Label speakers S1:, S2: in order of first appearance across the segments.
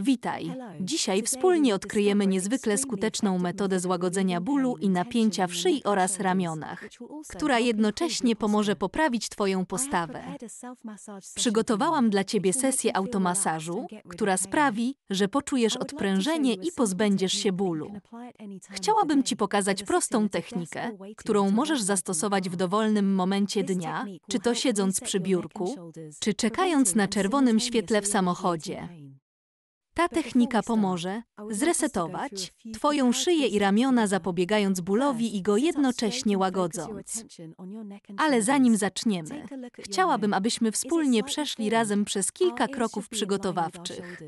S1: Witaj. Dzisiaj wspólnie odkryjemy niezwykle skuteczną metodę złagodzenia bólu i napięcia w szyi oraz ramionach, która jednocześnie pomoże poprawić Twoją postawę. Przygotowałam dla Ciebie sesję automasażu, która sprawi, że poczujesz odprężenie i pozbędziesz się bólu. Chciałabym Ci pokazać prostą technikę, którą możesz zastosować w dowolnym momencie dnia, czy to siedząc przy biurku, czy czekając na czerwonym świetle w samochodzie. Ta technika pomoże zresetować Twoją szyję i ramiona, zapobiegając bólowi i go jednocześnie łagodząc. Ale zanim zaczniemy, chciałabym, abyśmy wspólnie przeszli razem przez kilka kroków przygotowawczych.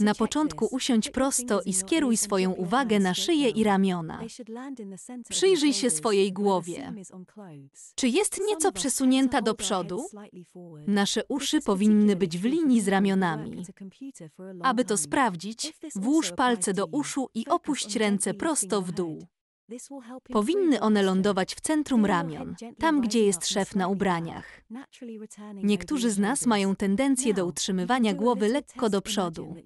S1: Na początku usiądź prosto i skieruj swoją uwagę na szyję i ramiona. Przyjrzyj się swojej głowie. Czy jest nieco przesunięta do przodu? Nasze uszy powinny być w linii z ramionami. Aby to sprawdzić, włóż palce do uszu i opuść ręce prosto w dół. Powinny one lądować w centrum ramion, tam gdzie jest szef na ubraniach.
S2: Niektórzy z nas
S1: mają tendencję do utrzymywania głowy lekko do przodu.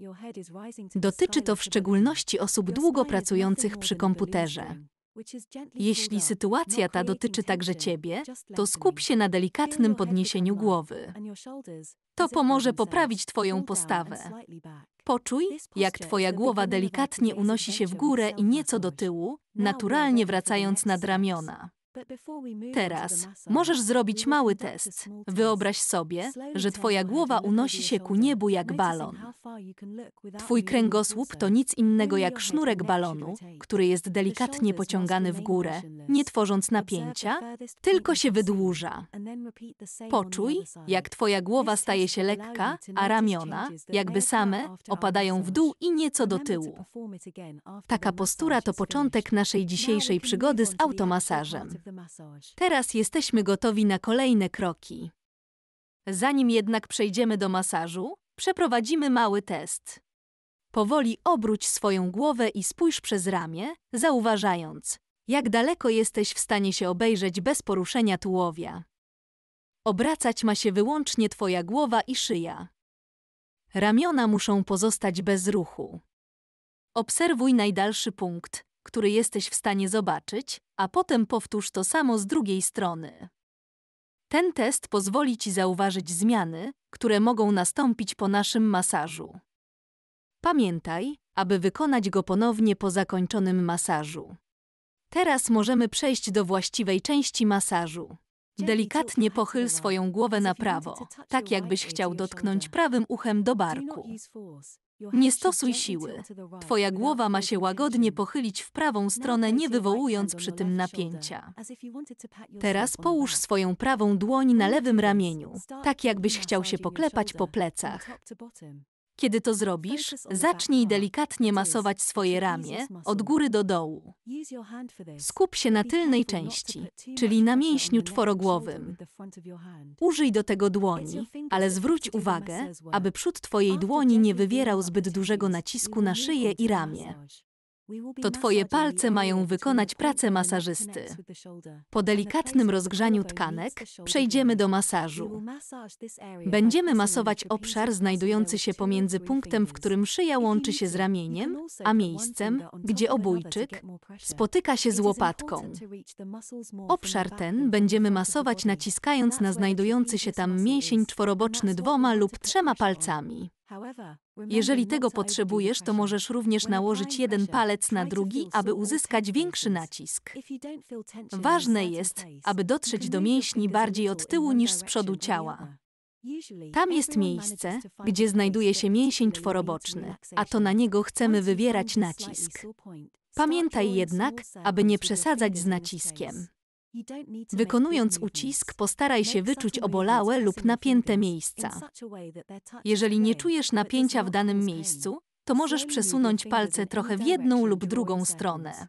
S2: Dotyczy to
S1: w szczególności osób długo pracujących przy komputerze. Jeśli sytuacja ta dotyczy także ciebie, to skup się na delikatnym podniesieniu głowy. To pomoże poprawić twoją postawę. Poczuj, jak twoja głowa delikatnie unosi się w górę i nieco do tyłu, no, naturalnie wracając nad ramiona. Teraz możesz zrobić mały test. Wyobraź sobie, że Twoja głowa unosi się ku niebu jak balon. Twój kręgosłup to nic innego jak sznurek balonu, który jest delikatnie pociągany w górę, nie tworząc napięcia, tylko się wydłuża. Poczuj, jak twoja głowa staje się lekka, a ramiona, jakby same, opadają w dół i nieco do tyłu. Taka postura to początek naszej dzisiejszej przygody z automasażem. Teraz jesteśmy gotowi na kolejne kroki. Zanim jednak przejdziemy do masażu, przeprowadzimy mały test. Powoli obróć swoją głowę i spójrz przez ramię, zauważając, jak daleko jesteś w stanie się obejrzeć bez poruszenia tułowia. Obracać ma się wyłącznie Twoja głowa i szyja. Ramiona muszą pozostać bez ruchu. Obserwuj najdalszy punkt, który jesteś w stanie zobaczyć, a potem powtórz to samo z drugiej strony. Ten test pozwoli Ci zauważyć zmiany, które mogą nastąpić po naszym masażu. Pamiętaj, aby wykonać go ponownie po zakończonym masażu. Teraz możemy przejść do właściwej części masażu. Delikatnie pochyl swoją głowę na prawo, tak jakbyś chciał dotknąć prawym uchem do barku.
S2: Nie stosuj siły.
S1: Twoja głowa ma się łagodnie pochylić w prawą stronę, nie wywołując przy tym napięcia. Teraz połóż swoją prawą dłoń na lewym ramieniu, tak jakbyś chciał się poklepać po plecach. Kiedy to zrobisz, zacznij delikatnie masować swoje ramię od góry do dołu. Skup się na tylnej części, czyli na mięśniu czworogłowym. Użyj do tego dłoni, ale zwróć uwagę, aby przód Twojej dłoni nie wywierał zbyt dużego nacisku na szyję i ramię to Twoje palce mają wykonać pracę masażysty. Po delikatnym rozgrzaniu tkanek przejdziemy do masażu. Będziemy masować obszar znajdujący się pomiędzy punktem, w którym szyja łączy się z ramieniem, a miejscem, gdzie obójczyk spotyka się z łopatką. Obszar ten będziemy masować naciskając na znajdujący się tam mięsień czworoboczny dwoma lub trzema palcami. Jeżeli tego potrzebujesz, to możesz również nałożyć jeden palec na drugi, aby uzyskać większy nacisk. Ważne jest, aby dotrzeć do mięśni bardziej od tyłu niż z przodu ciała.
S2: Tam jest miejsce, gdzie
S1: znajduje się mięsień czworoboczny, a to na niego chcemy wywierać nacisk. Pamiętaj jednak, aby nie przesadzać z naciskiem. Wykonując ucisk, postaraj się wyczuć obolałe lub napięte miejsca. Jeżeli nie czujesz napięcia w danym miejscu, to możesz przesunąć palce trochę w jedną lub drugą stronę.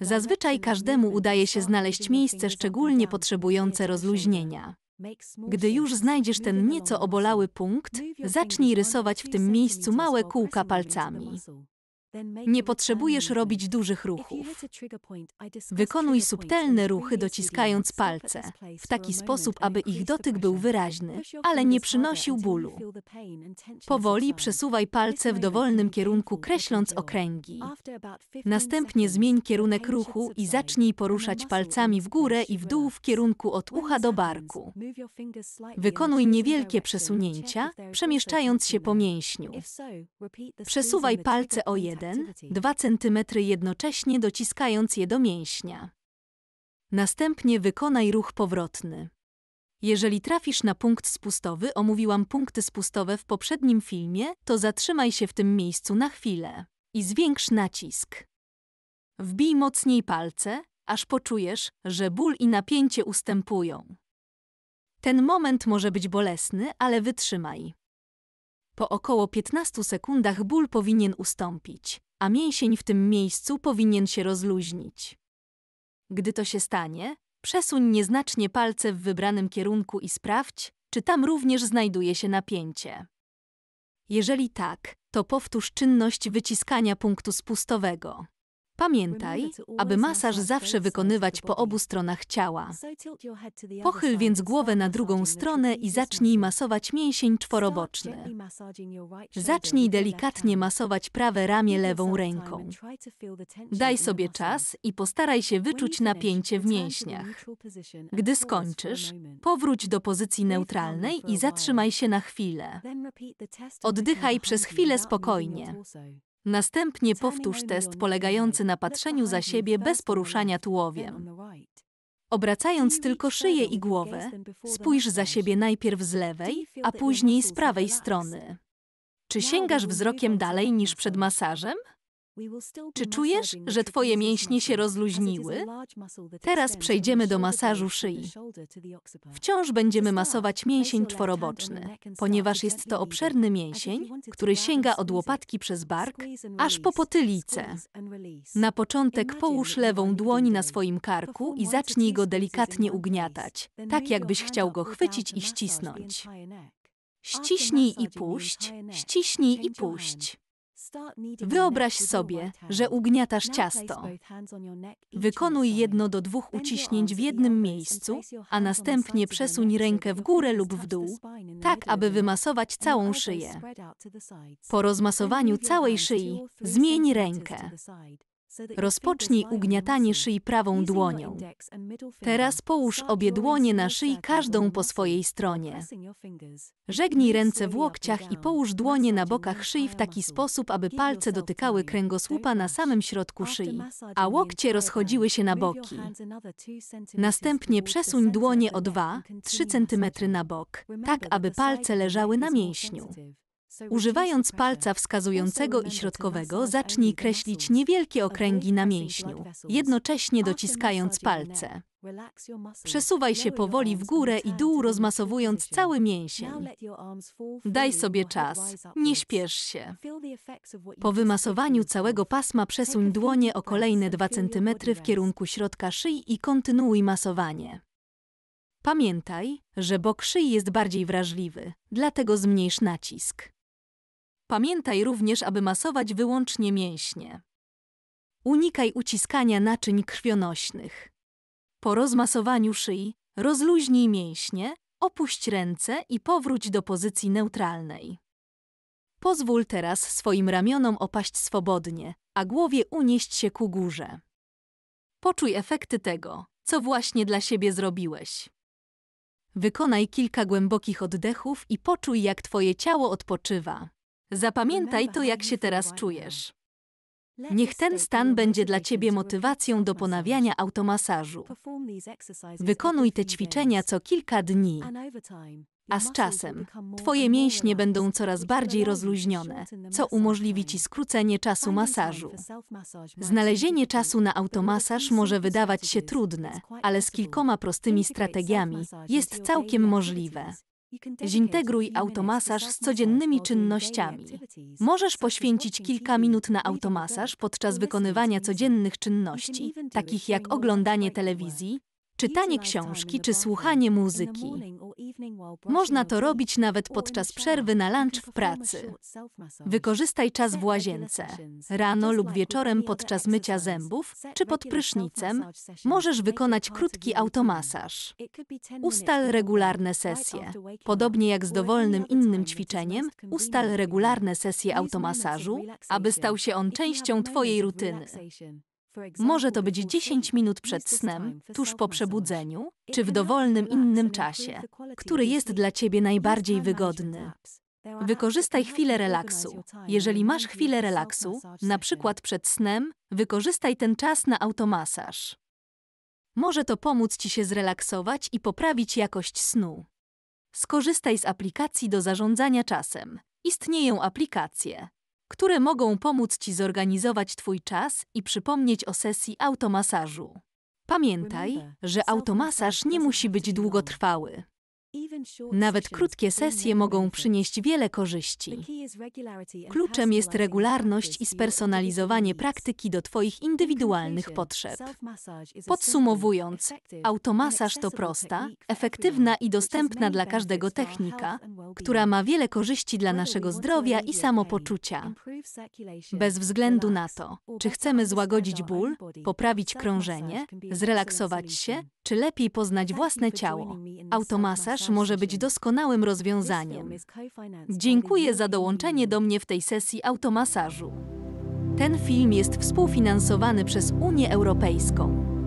S1: Zazwyczaj każdemu udaje się znaleźć miejsce szczególnie potrzebujące rozluźnienia. Gdy już znajdziesz ten nieco obolały punkt, zacznij rysować w tym miejscu małe kółka palcami. Nie potrzebujesz robić dużych ruchów. Wykonuj subtelne ruchy dociskając palce, w taki sposób, aby ich dotyk był wyraźny, ale nie przynosił bólu. Powoli przesuwaj palce w dowolnym kierunku, kreśląc okręgi. Następnie zmień kierunek ruchu i zacznij poruszać palcami w górę i w dół w kierunku od ucha do barku. Wykonuj niewielkie przesunięcia, przemieszczając się po mięśniu. Przesuwaj palce o jeden 1-2 cm jednocześnie dociskając je do mięśnia. Następnie wykonaj ruch powrotny. Jeżeli trafisz na punkt spustowy, omówiłam punkty spustowe w poprzednim filmie, to zatrzymaj się w tym miejscu na chwilę i zwiększ nacisk. Wbij mocniej palce, aż poczujesz, że ból i napięcie ustępują. Ten moment może być bolesny, ale wytrzymaj. Po około 15 sekundach ból powinien ustąpić, a mięsień w tym miejscu powinien się rozluźnić. Gdy to się stanie, przesuń nieznacznie palce w wybranym kierunku i sprawdź, czy tam również znajduje się napięcie. Jeżeli tak, to powtórz czynność wyciskania punktu spustowego. Pamiętaj, aby masaż zawsze wykonywać po obu stronach ciała. Pochyl więc głowę na drugą stronę i zacznij masować mięsień czworoboczny. Zacznij delikatnie masować prawe ramię lewą ręką. Daj sobie czas i postaraj się wyczuć napięcie w mięśniach. Gdy skończysz, powróć do pozycji neutralnej i zatrzymaj się na chwilę. Oddychaj przez chwilę spokojnie. Następnie powtórz test polegający na patrzeniu za siebie bez poruszania tułowiem. Obracając tylko szyję i głowę, spójrz za siebie najpierw z lewej, a później z prawej strony. Czy sięgasz wzrokiem dalej niż przed masażem? Czy czujesz, że twoje mięśnie się rozluźniły?
S2: Teraz przejdziemy
S1: do masażu szyi. Wciąż będziemy masować mięsień czworoboczny, ponieważ jest to obszerny mięsień, który sięga od łopatki przez bark aż po potylicę. Na początek połóż lewą dłoń na swoim karku i zacznij go delikatnie ugniatać, tak jakbyś chciał go chwycić i ścisnąć. Ściśnij i puść, ściśnij i puść. Wyobraź sobie, że ugniatasz ciasto. Wykonuj jedno do dwóch uciśnięć w jednym miejscu, a następnie przesuń rękę w górę lub w dół, tak aby wymasować całą szyję. Po rozmasowaniu całej szyi zmień rękę. Rozpocznij ugniatanie szyi prawą dłonią. Teraz połóż obie dłonie na szyi, każdą po swojej stronie. Żegnij ręce w łokciach i połóż dłonie na bokach szyi w taki sposób, aby palce dotykały kręgosłupa na samym środku szyi, a łokcie rozchodziły się na boki.
S2: Następnie
S1: przesuń dłonie o 2-3 cm na bok, tak aby palce leżały na mięśniu. Używając palca wskazującego i środkowego, zacznij kreślić niewielkie okręgi na mięśniu, jednocześnie dociskając palce.
S2: Przesuwaj się powoli w
S1: górę i dół, rozmasowując cały mięsień. Daj sobie czas, nie śpiesz się. Po wymasowaniu całego pasma przesuń dłonie o kolejne 2 cm w kierunku środka szyi i kontynuuj masowanie. Pamiętaj, że bok szyi jest bardziej wrażliwy, dlatego zmniejsz nacisk. Pamiętaj również, aby masować wyłącznie mięśnie. Unikaj uciskania naczyń krwionośnych. Po rozmasowaniu szyi rozluźnij mięśnie, opuść ręce i powróć do pozycji neutralnej. Pozwól teraz swoim ramionom opaść swobodnie, a głowie unieść się ku górze. Poczuj efekty tego, co właśnie dla siebie zrobiłeś. Wykonaj kilka głębokich oddechów i poczuj, jak Twoje ciało odpoczywa. Zapamiętaj to, jak się teraz czujesz. Niech ten stan będzie dla Ciebie motywacją do ponawiania automasażu. Wykonuj te ćwiczenia co kilka dni, a z czasem Twoje mięśnie będą coraz bardziej rozluźnione, co umożliwi Ci skrócenie czasu masażu. Znalezienie czasu na automasaż może wydawać się trudne, ale z kilkoma prostymi strategiami jest całkiem możliwe. Zintegruj automasaż z codziennymi czynnościami. Możesz poświęcić kilka minut na automasaż podczas wykonywania codziennych czynności, takich jak oglądanie telewizji, czytanie książki czy słuchanie muzyki. Można to robić nawet podczas przerwy na lunch w pracy. Wykorzystaj czas w łazience, rano lub wieczorem podczas mycia zębów czy pod prysznicem. Możesz wykonać krótki automasaż. Ustal regularne sesje. Podobnie jak z dowolnym innym ćwiczeniem, ustal regularne sesje automasażu, aby stał się on częścią Twojej rutyny. Może to być 10 minut przed snem, tuż po przebudzeniu, czy w dowolnym innym czasie, który jest dla Ciebie najbardziej wygodny. Wykorzystaj chwilę relaksu. Jeżeli masz chwilę relaksu, na przykład przed snem, wykorzystaj ten czas na automasaż. Może to pomóc Ci się zrelaksować i poprawić jakość snu. Skorzystaj z aplikacji do zarządzania czasem. Istnieją aplikacje, które mogą pomóc Ci zorganizować Twój czas i przypomnieć o sesji automasażu. Pamiętaj, że automasaż nie musi być długotrwały.
S2: Nawet krótkie
S1: sesje mogą przynieść wiele korzyści.
S2: Kluczem jest regularność
S1: i spersonalizowanie praktyki do Twoich indywidualnych potrzeb. Podsumowując, automasaż to prosta, efektywna i dostępna dla każdego technika, która ma wiele korzyści dla naszego zdrowia i samopoczucia. Bez względu na to, czy chcemy złagodzić ból, poprawić krążenie, zrelaksować się, czy lepiej poznać własne ciało. Automasaż może być doskonałym rozwiązaniem. Dziękuję za dołączenie do mnie w tej sesji automasażu. Ten film jest współfinansowany przez Unię Europejską.